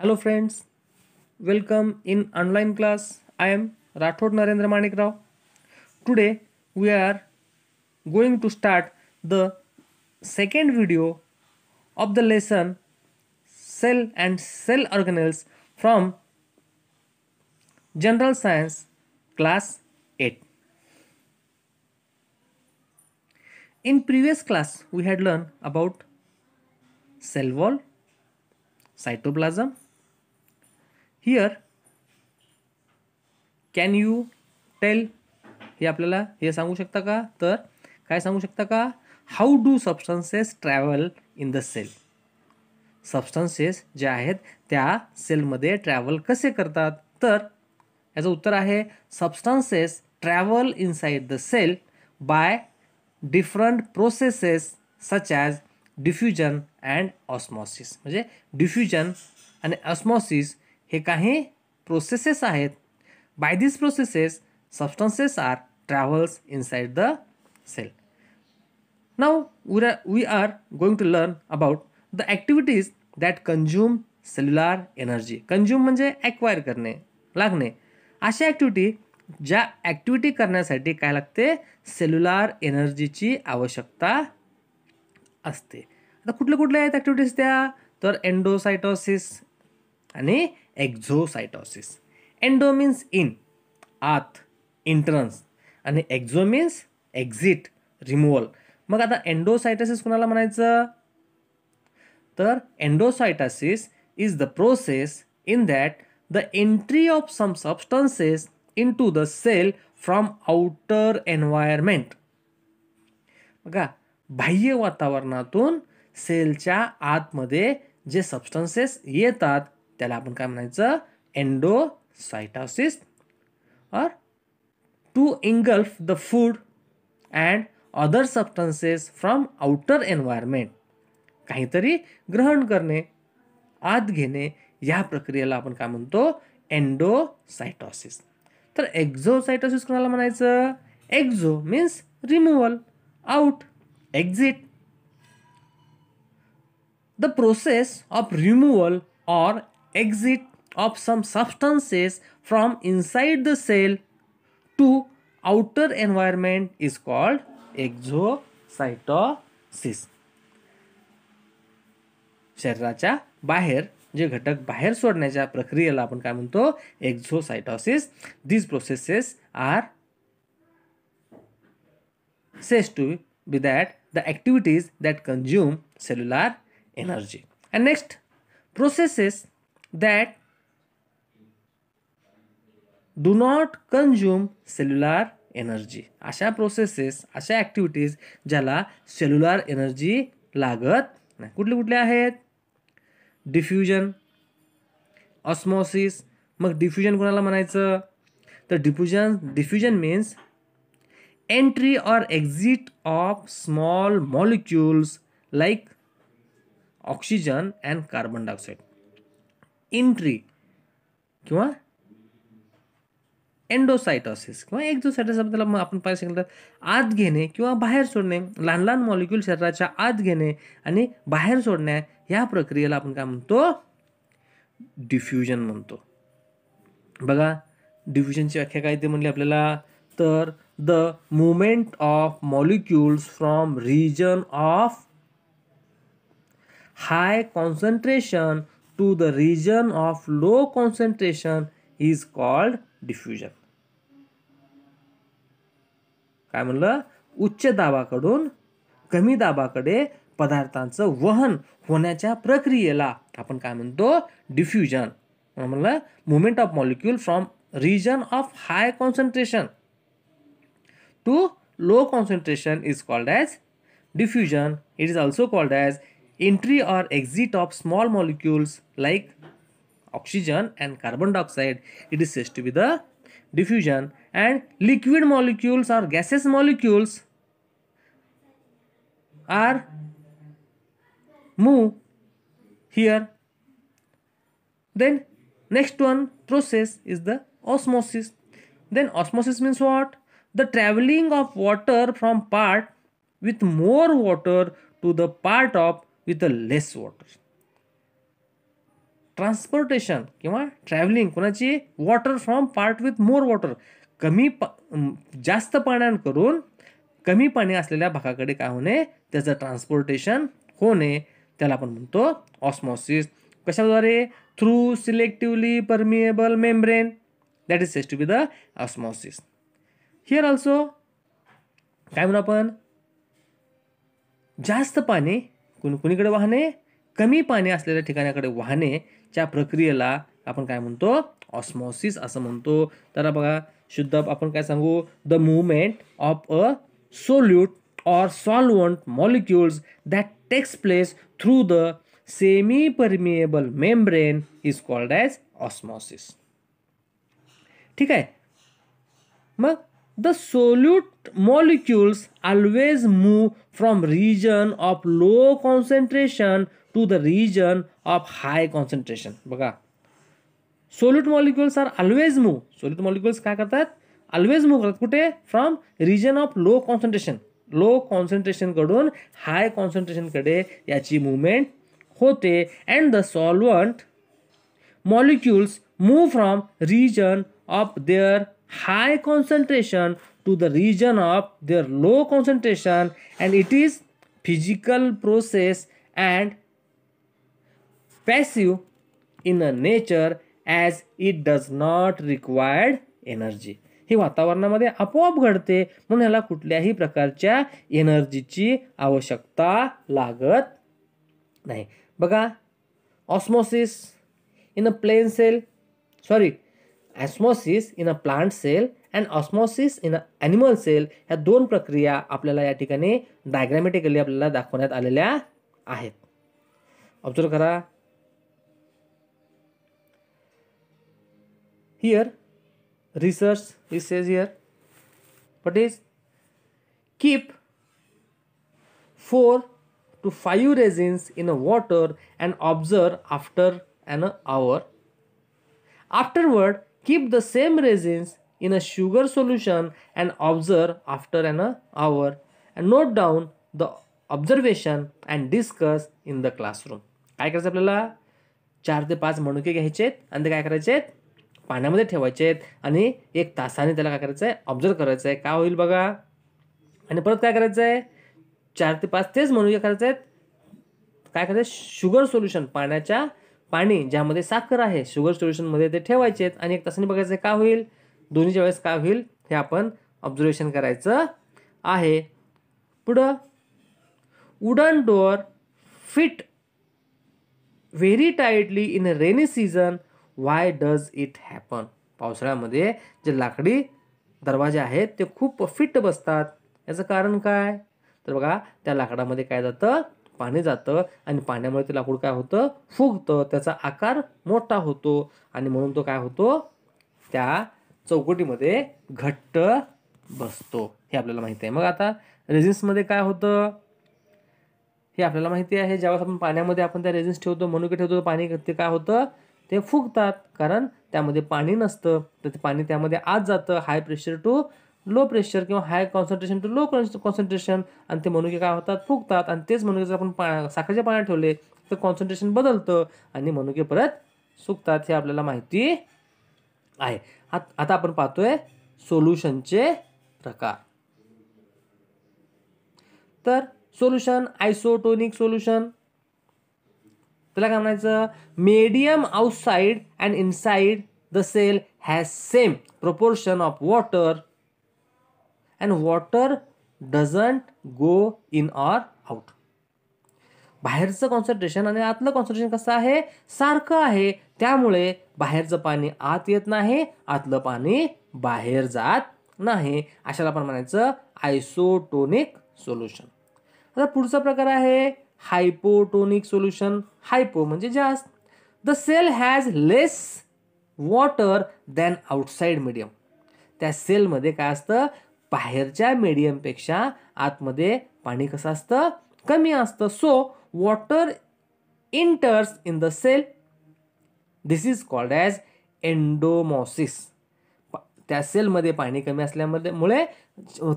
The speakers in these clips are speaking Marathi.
Hello friends, welcome in online class. I am Rathod Narendra Manik Rao. Today we are going to start the second video of the lesson Cell and Cell Organelles from General Science Class 8. In previous class we had learned about cell wall, cytoplasm here can you tell हे आपल्याला हे सांगू शकता का तर काय सांगू शकता का how do substances travel in the cell substances जे आहेत त्या सेलमध्ये ट्रॅव्हल कसे करतात तर याचं उत्तर आहे substances travel side the cell by different processes such as diffusion and osmosis म्हणजे डिफ्युजन आणि ऑस्मॉसिस हे काही प्रोसेसेस आहेत by this processes substances are travels inside the cell now we are we are going to learn about the activities that consume cellular energy consume म्हणजे ॲक्वायर करणे लागणे अशा ॲक्टिव्हिटी ज्या ॲक्टिव्हिटी करण्यासाठी काय लागते सेल्युलर एनर्जीची आवश्यकता असते आता कुठल्या कुठल्या आहेत ॲक्टिव्हिटीज त्या तर एन्डोसायटोसिस आणि एक्झोसायटॉसिस एन्डो मीन्स इन आत एंट्रन्स आणि एक्झो मीन्स एक्झिट रिमूवल मग आता एन्डोसायटासिस कोणाला म्हणायचं तर endocytosis is the process in that the entry of some substances into the cell from outer environment बघा बाह्य वातावरणातून सेलच्या आतमध्ये जे सबस्टन्सेस येतात त्याला आपण काय म्हणायचं endocytosis or to engulf the food and other substances from outer environment काहीतरी ग्रहण करणे आत घेणे या प्रक्रियेला आपण काय म्हणतो एन्डोसायटॉसिस तर एक्झोसायटॉसिस कोणाला म्हणायचं exo means removal out exit the process of removal or exit of some substances from inside the cell to outer environment is called exocytosis शरीराच्या बाहेर जे घटक बाहेर सोडण्याच्या प्रक्रियेला आपण काय म्हणतो exocytosis these processes are says to be that the activities that consume cellular energy and next processes that do not consume cellular energy अशा प्रोसेसेस अशा ॲक्टिव्हिटीज ज्याला सेल्युलर एनर्जी लागत नाही कुठले कुठले आहेत डिफ्युजन ऑस्मॉसिस मग डिफ्युजन कोणाला म्हणायचं तर diffusion diffusion means entry or exit of small molecules like oxygen and carbon dioxide entry किंवा एन्डोसायटॉसिस किंवा एक्झोसायटॉसिस आपल्याला आपण पाहिजे सांगितलं आत घेणे किंवा बाहेर सोडणे लहान लहान मॉलिक्युल शरीराच्या आत घेणे आणि बाहेर सोडणे या प्रक्रियेला आपण काय म्हणतो डिफ्युजन म्हणतो बघा डिफ्युजनची व्याख्या काय ते म्हणली आपल्याला तर the movement of molecules from region of high concentration to the region of low concentration is called diffusion काय म्हणलं उच्च दाबाकडून कमी दाबाकडे पदार्थांचं वहन होण्याच्या प्रक्रियेला आपण काय म्हणतो डिफ्युजन म्हणलं movement of molecule from region of high concentration to low concentration is called as diffusion it is also called as entry or exit of small molecules like oxygen and carbon dioxide it is said to be the diffusion and liquid molecules or gaseous molecules are move here then next one process is the osmosis then osmosis means what the traveling of water from part with more water to the part of with the less water transportation किंवा ट्रॅव्हलिंग कोणाची water from part with more water कमी पा जास्त पाण्याकरून कमी पाणी असलेल्या भागाकडे काय होणे त्याचं ट्रान्सपोर्टेशन होणे त्याला आपण म्हणतो ऑस्मॉसिस कशाद्वारे through selectively permeable membrane that is said to the osmosis here also काय म्हणू आपण जास्त पाणी कुणीकडे वाहने कमी पाणी असलेल्या ठिकाणाकडे वाहनेच्या प्रक्रियेला आपण काय म्हणतो ऑस्मॉसिस असं म्हणतो तर बघा शुद्ध आपण काय सांगू the movement of a solute or solvent molecules that takes place through the semi permeable membrane is called as osmosis ठीक आहे मग the solute molecules always move from region of low concentration to the region of high concentration बघा solute molecules are always move solute molecules काय करतात ऑलवेज मूव करतात कुठे from region of low concentration low कॉन्सन्ट्रेशनकडून हाय कॉन्सन्ट्रेशनकडे याची मूवमेंट होते and the solvent molecules move from region of there high concentration to the region of their low concentration and it is physical process and passive in a nature as it does not require energy हे वातावरणामध्ये आपोआप घडते म्हणून ह्याला कुठल्याही प्रकारच्या एनर्जीची आवश्यकता लागत नाही बघा osmosis in a plane cell sorry osmosis in a plant cell and osmosis in a animal cell ह्या दोन प्रक्रिया आपल्याला या ठिकाणी डायग्रॅमॅटिकली आपल्याला दाखवण्यात आलेल्या आहेत ऑब्झर्व करा here research is says here what is keep four to five 5 in a water and observe after after a hour afterward Keep the same resins in a sugar solution and observe after an hour and note down the observation and discuss in the classroom काय करायचं आपल्याला चार ते पाच मणुके घ्यायचे आहेत आणि ते काय करायचे आहेत पाण्यामध्ये ठेवायचे आहेत आणि एक तासाने त्याला काय करायचं आहे ऑब्झर्व करायचं आहे काय होईल बघा आणि परत काय करायचं आहे चार ते पाच तेच मणुके करायचे आहेत काय करायचं शुगर सोल्युशन पाण्याच्या पाणी ज्यामध्ये साखर आहे शुगर सोल्युशनमध्ये ते ठेवायचे आहेत आणि एक तासाने बघायचं काय होईल दोन्हीच्या वेळेस काय होईल हे आपण ऑब्झर्वेशन करायचं आहे पुढं wooden door fit very tightly in a rainy season why does it happen पावसाळ्यामध्ये जे लाकडी दरवाजे आहेत ते खूप फिट बसतात याचं कारण काय तर बघा त्या लाकडामध्ये काय जातं पाणी जातं आणि पाण्यामुळे ते लाकूड काय होतं फुगतं त्याचा आकार मोठा होतो आणि म्हणून तो काय होतो त्या चौकटीमध्ये घट्ट बसतो हे आपल्याला माहिती आहे मग आता रेझिन्समध्ये काय होतं हे आपल्याला माहिती आहे ज्यावेळेस आपण पाण्यामध्ये आपण त्या रेझिन्स ठेवतो मनुके ठेवतो पाणी ते काय होतं ते फुगतात कारण त्यामध्ये पाणी नसतं तर ते पाणी त्यामध्ये आत जातं high pressure to low pressure किंवा high concentration to low concentration आणि ते मनुके काय होतात फुगतात आणि तेच मनुके जर आपण पा साखरेच्या पाण्यात ठेवले तर कॉन्सन्ट्रेशन बदलतं आणि मनुके परत सुकतात हे आपल्याला माहिती आहे आता आपण पाहतोय सोल्युशनचे प्रकार तर सोल्युशन आयसोटोनिक सोल्युशन त्याला काय म्हणायचं medium outside and inside the cell has same proportion of water and water doesn't go in or out बाहेरचं कॉन्सन्ट्रेशन आणि आतलं कॉन्सन्ट्रेशन कसं आहे सारखं आहे त्यामुळे बाहेरचं पाणी आत येत नाही आतलं पाणी बाहेर जात नाही अशाला आपण म्हणायचं आयसोटोनिक सोल्युशन आता पुढचा प्रकार आहे हायपोटोनिक सोल्युशन हायपो म्हणजे जास्त the cell has less water than outside medium त्या सेलमध्ये काय असतं बाहेरच्या मीडियमपेक्षा आतमध्ये पाणी कसं असतं कमी असतं so water enters in the cell this is called as endosmosis त्या सेलमध्ये पाणी कमी असल्यामध्ये मुळे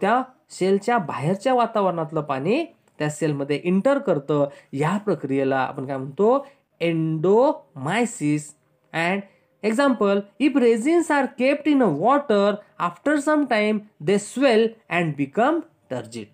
त्या सेलच्या बाहेरच्या वातावरणातलं पाणी त्या सेलमध्ये इंटर करतं या प्रक्रियेला आपण काय म्हणतो endosmosis and Example, if resins are kept in a water, after some time they swell and become turgid.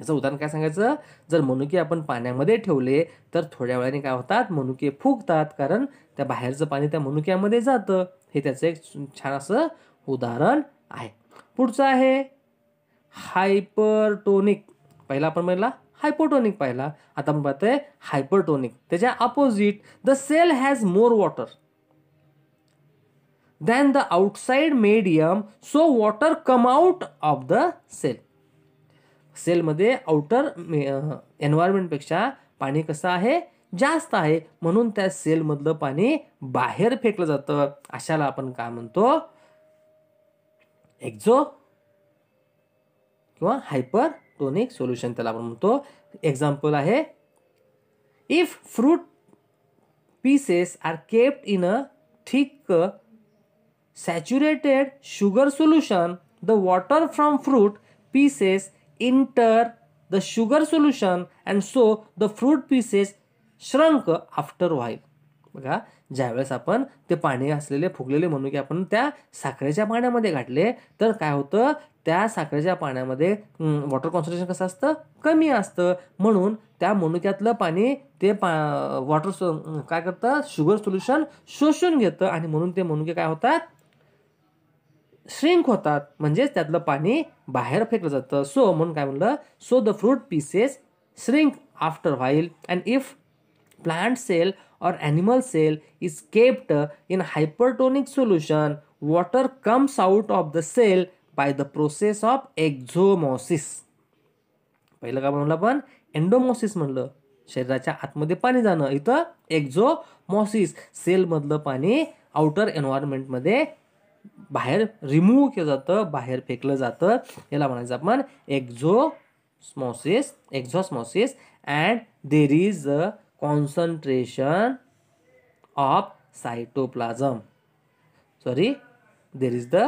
याचं उदाहरण काय सांगायचं जर मनुके आपण पाण्यामध्ये ठेवले तर थोड्या वेळाने काय होतात मनुके फुगतात कारण त्या बाहेरचं पाणी त्या मनुक्यामध्ये जातं हे त्याचं एक छान असं उदाहरण आहे पुढचं आहे हायपरटोनिक पहिला आपण म्हणला हायपोटोनिक पाहिला आता आपण पाहतोय हायपरटोनिक त्याच्या opposite the cell has more water than the outside medium so water come out of the cell सेलमध्ये आउटर एन्व्हायरमेंटपेक्षा पाणी कसं आहे जास्त आहे म्हणून त्या सेलमधलं पाणी बाहेर फेकलं जातं अशाला आपण काय म्हणतो एक्झो किंवा हायपर टोनिक सोल्यूशन तो एक्जाम्पल है if fruit pieces are kept in a thick saturated sugar solution the water from fruit pieces enter the sugar solution and so the fruit pieces shrink after while बघा ज्यावेळेस आपण ते पाणी असलेले फुगलेले म्हणू की आपण त्या साखरेच्या पाण्यामध्ये घातले तर काय होतं त्या साखरेच्या पाण्यामध्ये वॉटर कॉन्सन्ट्रेशन कसं असतं कमी असतं म्हणून त्या मनुक्यातलं पाणी ते पा वॉटर काय करतं शुगर सोल्युशन शोषून घेतं आणि म्हणून ते मनुके काय होतात श्रिंक होतात म्हणजेच त्यातलं पाणी बाहेर फेकलं जातं सो म्हणून काय म्हणलं so the fruit pieces shrink after while and if plant cell or animal cell is kept in hypertonic solution, water comes out of the cell by the process of exosmosis पहिलं का म्हणलं पण एन्डोमॉसिस म्हणलं शरीराच्या आतमध्ये पाणी जाणं इथं एक्झोमॉसिस सेलमधलं पाणी आउटर एन्व्हायरमेंटमध्ये बाहेर रिमूव्ह केलं जातं बाहेर फेकलं जातं याला म्हणायचं आपण exosmosis exosmosis and there is a concentration of cytoplasm sorry there is the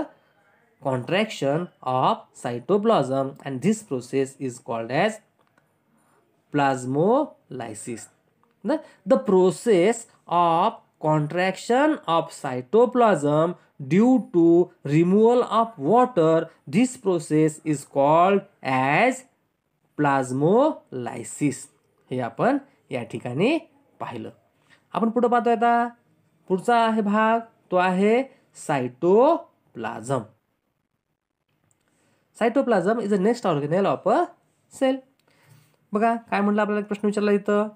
contraction of cytoplasm and this process is called as plasmolysis the, the process of contraction of cytoplasm due to removal of water this process is called as plasmolysis. हे या ठिकाणी पाहिलं आपण पुढं पाहतो आता पुढचा आहे भाग तो आहे cytoplasm cytoplasm is a next organelle of a cell बघा काय म्हटलं आपल्याला प्रश्न विचारला इथं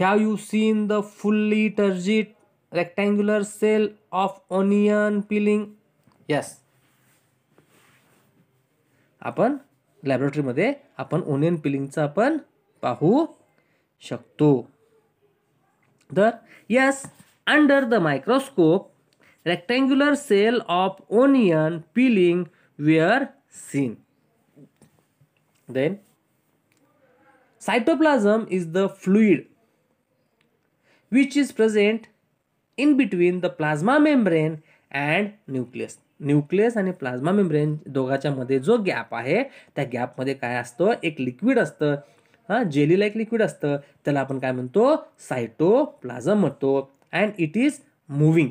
have you seen the fully turgid rectangular cell of onion peeling yes आपण लॅबोरेटरीमध्ये आपण ओनियन पिलिंगचं आपण पाहू शकतो तर yes under the microscope rectangular cell of onion peeling were seen then cytoplasm is the fluid which is present in between the plasma membrane and nucleus nucleus आणि प्लाझ्मा मेम्ब्रेन मध्ये जो गॅप आहे त्या गॅपमध्ये काय असतं एक लिक्विड असतं हां जेली लाईक लिक्विड असतं त्याला आपण काय म्हणतो सायटोप्लाझम म्हणतो and it is moving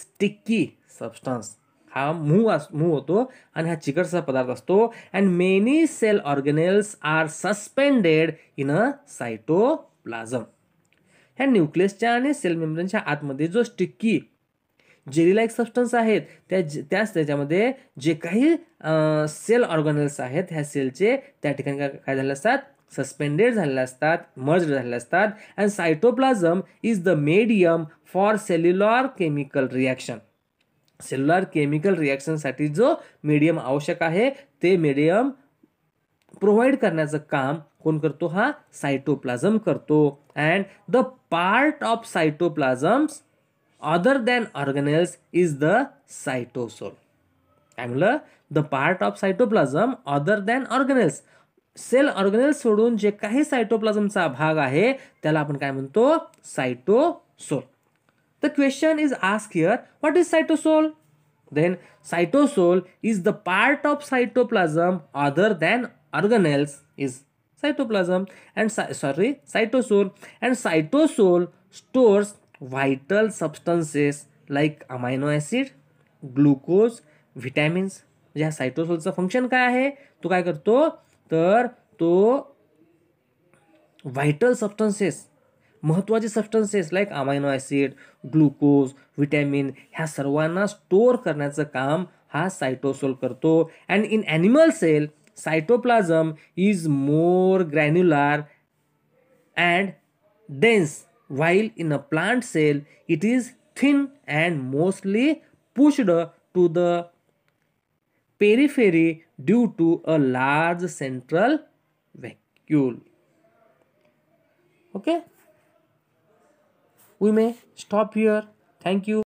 sticky substance हा मूव अस मूव होतो आणि हा चिकटचा पदार्थ असतो and many cell organelles are suspended in a cytoplasm ह्या न्यूक्लियसच्या आणि सेल मेम्ब्रेनच्या आतमध्ये जो स्टिक्की जेलीलाईक सबस्टन्स आहेत त्या त्याच त्याच्यामध्ये जे काही सेल ऑर्गनल्स आहेत ह्या सेलचे त्या ठिकाणी काय झाले असतात सस्पेंडेड झालेले असतात मर्ज झालेले असतात and cytoplasm is the medium for cellular chemical reaction cellular chemical रिॲक्शनसाठी जो मीडियम आवश्यक आहे ते मीडियम प्रोव्हाइड करण्याचं काम कोण करतो हा सायटोप्लाझम करतो and the part of cytoplasms other than organelles is the cytosol. त्यामुळं the part of cytoplasm other than organelles cell organelles सोडून जे काही सायटोप्लाझमचा भाग आहे त्याला आपण काय म्हणतो cytosol the question is ask here what is cytosol then cytosol is the part of cytoplasm other than organelles is cytoplasm and sorry cytosol and cytosol stores vital substances like amino acid glucose vitamins. ज्या सायटोसोलचं फंक्शन काय आहे तो काय करतो तर तो व्हायटल सबस्टन्सेस महत्त्वाचे substances like amino acid glucose vitamin ह्या सर्वांना स्टोअर करण्याचं काम हा सायटोसोल करतो and in animal cell cytoplasm is more granular and dense while in a plant cell it is thin and mostly pushed to the periphery due to a large central vacuole. Okay, we may stop here. Thank you.